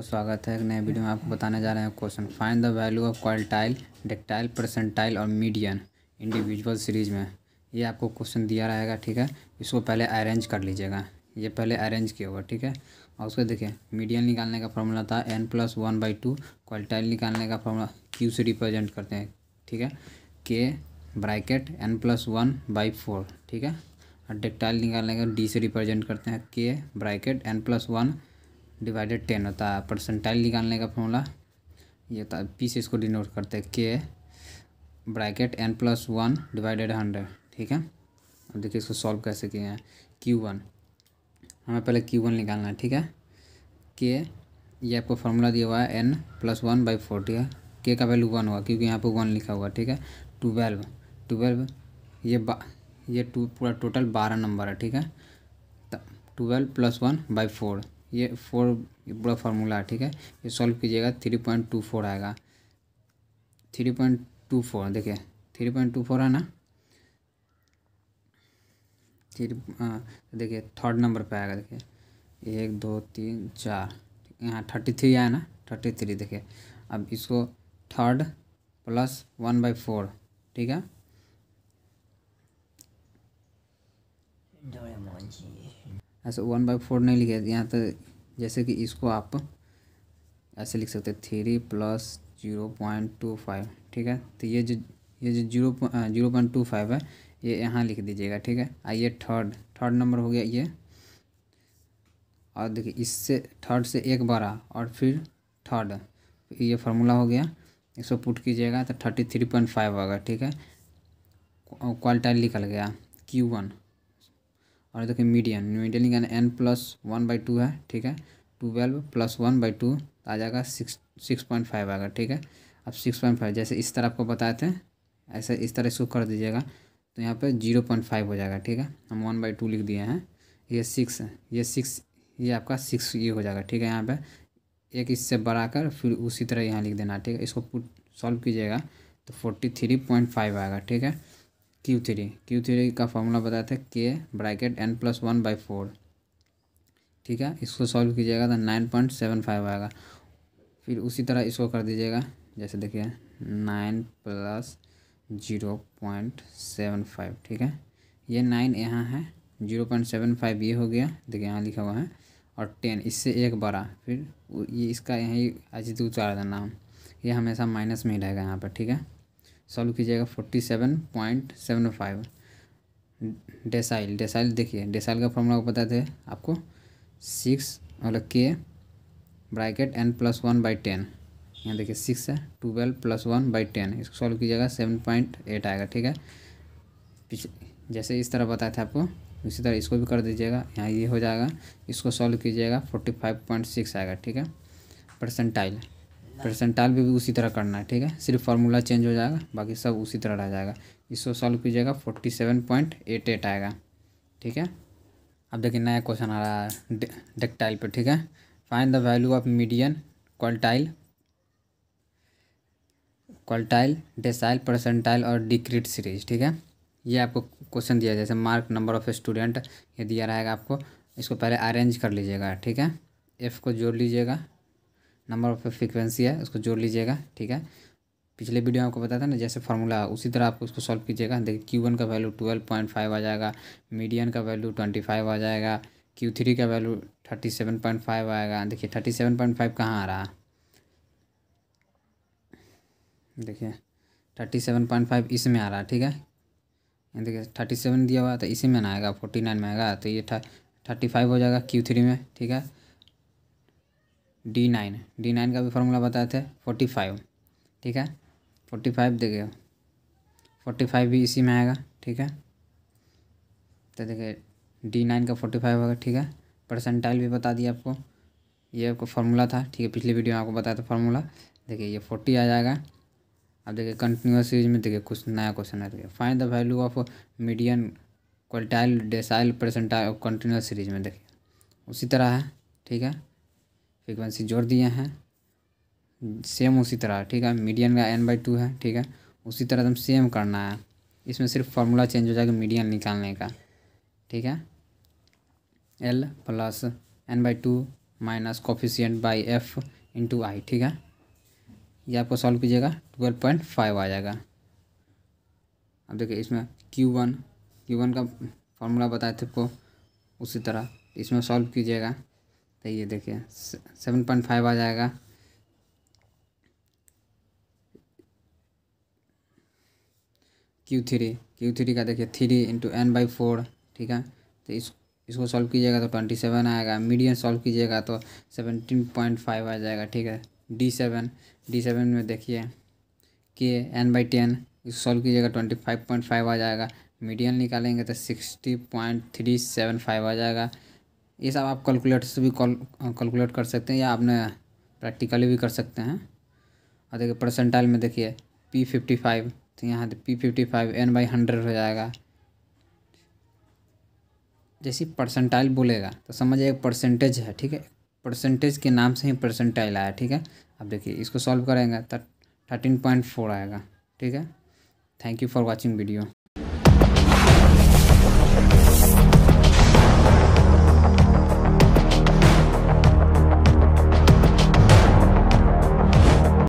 आपका स्वागत है एक नए वीडियो में आपको बताने जा रहे हैं question find the value of quartile decile percentile और मीडियन इंडिविजुअल सीरीज में ये आपको क्वेश्चन दिया रहेगा ठीक है इसको पहले अरेंज कर लीजिएगा ये पहले अरेंज किया हुआ ठीक है और उसको देखिए मीडियन निकालने का फॉर्मूला था N plus one by two quartile निकालने का फॉर्मूला क्यू से रिप्रेजेंट करते हैं ठीक है के bracket N plus one by four ठीक है और डेक्टाइल निकालने का डी से रिप्रेजेंट करते हैं के bracket N plus one divided ten होता है परसेंटाइल निकालने का फॉर्मूला ये होता है पी से इसको डिनोट करते हैं के bracket N plus one divided hundred ठीक है अब देखिए इसको सॉल्व कैसे किए हैं क्यू वन हमें पहले क्यू वन निकालना है ठीक है के ये आपको फार्मूला दिया हुआ है N plus one by four ठीक है के का वैल्यू वन हुआ क्योंकि यहाँ पर वन लिखा हुआ ठीक है ट्वेल्व ट्वेल्व ये बा ये टू पूरा टोटल बारह नंबर है ठीक है twelve plus one by four ये फोर पूरा फार्मूला है ठीक है ये सॉल्व कीजिएगा थ्री पॉइंट टू फोर आएगा थ्री पॉइंट टू फोर देखिए थ्री पॉइंट टू फोर है ना थ्री देखिए थर्ड नंबर पे आएगा देखिए एक दो तीन चार यहाँ थर्टी थ्री आया ना थर्टी थ्री देखिए अब इसको third plus one by four ठीक है ऐसे वन बाई फोर नहीं लिखे यहाँ तो जैसे कि इसको आप ऐसे लिख सकते three plus zero point two five ठीक है तो ये जो ये जो zero zero point two five है ये यहाँ लिख दीजिएगा ठीक है आइए थर्ड थर्ड नंबर हो गया ये और देखिए इससे थर्ड से एक बारह और फिर थर्ड ये फार्मूला हो गया इसको पुट कीजिएगा तो थर्टी थ्री पॉइंट फाइव होगा ठीक है क्वालिटाइल निकल गया क्यू वन और देखिए मीडियन मीडियन यानी N plus one by two है ठीक है twelve plus one by two आ जाएगा सिक्स सिक्स पॉइंट फाइव आएगा ठीक है अब सिक्स पॉइंट फाइव जैसे इस तरह आपको बताए थे ऐसे इस तरह इसको कर दीजिएगा तो यहाँ पे जीरो पॉइंट फाइव हो जाएगा ठीक है हम वन बाई टू लिख दिए हैं ये सिक्स है ये सिक्स ये आपका सिक्स ये हो जाएगा ठीक है यहाँ पर एक इससे बढ़ाकर फिर उसी तरह यहाँ लिख देना ठीक है इसको सॉल्व कीजिएगा तो फोर्टी थ्री पॉइंट फाइव आएगा ठीक है क्यू थ्री क्यू थ्री का फॉर्मूला बताया था के bracket N plus one by four ठीक है इसको सॉल्व कीजिएगा तो नाइन पॉइंट सेवन फाइव आएगा फिर उसी तरह इसको कर दीजिएगा जैसे देखिए nine plus zero point seven five ठीक है ये नाइन यहाँ है जीरो पॉइंट सेवन फाइव ये हो गया देखिए यहाँ लिखा हुआ है और टेन इससे एक बड़ा फिर ये इसका यहीं अजीत चार नाम ये हमेशा माइनस में ही रहेगा यहाँ पर ठीक है सॉल्व कीजिएगा forty seven point seven five decile decile देखिए डेसाइल का फॉर्मूला को पता थे आपको सिक्स मतलब के bracket N plus one by ten यहाँ देखिए सिक्स है twelve plus one by ten इसको सॉल्व कीजिएगा सेवन पॉइंट एट आएगा ठीक है पिछले जैसे इस तरह बताया था आपको उसी तरह इसको भी कर दीजिएगा यहाँ ये यह हो जाएगा इसको सॉल्व कीजिएगा फोर्टी फाइव पॉइंट सिक्स आएगा ठीक है परसेंटाइल परसेंटाइल भी, भी उसी तरह करना है ठीक है सिर्फ फार्मूला चेंज हो जाएगा बाकी सब उसी तरह रह जाएगा इसको सॉल्व कीजिएगा forty seven point eight eight आएगा ठीक है अब देखिए नया क्वेश्चन आ रहा है डेक्टाइल पर ठीक है find the value of median quartile quartile decile percentile और डिक्रीट सीरीज ठीक है ये आपको क्वेश्चन दिया जैसे मार्क नंबर ऑफ स्टूडेंट ये दिया रहेगा आपको इसको पहले अरेंज कर लीजिएगा ठीक है एफ़ को जोड़ लीजिएगा नंबर ऑफ फ्रीक्वेंसी है उसको जोड़ लीजिएगा ठीक है पिछले वीडियो में आपको बताया था ना जैसे फॉर्मूला उसी तरह आपको उसको सॉल्व कीजिएगा देखिए क्यू वन का वैल्यू ट्वेल्व पॉइंट फाइव आ जाएगा मीडियन का वैल्यू ट्वेंटी फाइव आ जाएगा क्यू थ्री का value thirty seven point five आएगा देखिए थर्टी सेवन पॉइंट फाइव कहाँ आ रहा देखिए थर्टी सेवन पॉइंट फाइव इसमें आ रहा है ठीक है देखिए थर्टी सेवन दिया हुआ तो इसी में ना आएगा फोर्टी नाइन में आएगा तो ये थर्टी फाइव हो जाएगा क्यू थ्री में ठीक है डी नाइन डी नाइन का भी फार्मूला बताए थे फोर्टी फाइव ठीक है फोर्टी फाइव देखिए फोर्टी फाइव भी इसी में आएगा ठीक है तो देखिए डी नाइन का फोर्टी फाइव होगा ठीक है परसेंटाइल भी बता दिया आपको ये आपको फार्मूला था ठीक है पिछले वीडियो में आपको बताया था फार्मूला देखिए ये फोर्टी आ जाएगा अब देखिए कंटिन्यूस सीरीज में देखिए कुछ नया क्वेश्चन है देखिए find the value of median quartile decile percentile continuous series में देखिए उसी तरह है ठीक है फ्रिक्वेंसी जोड़ दिए हैं सेम उसी तरह ठीक है मीडियन का एन बाई टू है ठीक है उसी तरह एकदम तो सेम करना है इसमें सिर्फ फार्मूला चेंज हो जाएगा मीडियन निकालने का ठीक है L plus N by two minus coefficient by F into I ठीक है ये आपको सॉल्व कीजिएगा ट्वेल्व पॉइंट फाइव आ जाएगा अब देखिए इसमें क्यू वन क्यू वन का फार्मूला बताए थे आपको उसी तरह इसमें सॉल्व कीजिएगा तो ये देखिए सेवन पॉइंट फाइव आ जाएगा क्यू थ्री क्यू थ्री का देखिए three into N by four ठीक है तो इस इसको सॉल्व कीजिएगा तो ट्वेंटी सेवन आएगा मीडियम सॉल्व कीजिएगा तो सेवनटीन पॉइंट फाइव आ जाएगा ठीक है डी सेवन डी सेवन में देखिए के एन बाई टेन इसको सॉल्व कीजिएगा ट्वेंटी फाइव पॉइंट फाइव आ जाएगा मीडियम निकालेंगे तो sixty point three seven five आ जाएगा ये सब आप कैलकुलेटर से भी कैलकुलेट कर सकते हैं या आपने प्रैक्टिकली भी कर सकते हैं और देखिए परसेंटाइल में देखिए पी फिफ्टी फाइव तो यहाँ P fifty five N by hundred हो जाएगा जैसे परसेंटाइल बोलेगा तो समझिए एक परसेंटेज है ठीक है परसेंटेज के नाम से ही परसेंटाइल आया ठीक है अब देखिए इसको सॉल्व करेंगे तो थर्टीन पॉइंट फोर आएगा ठीक है thank you for watching video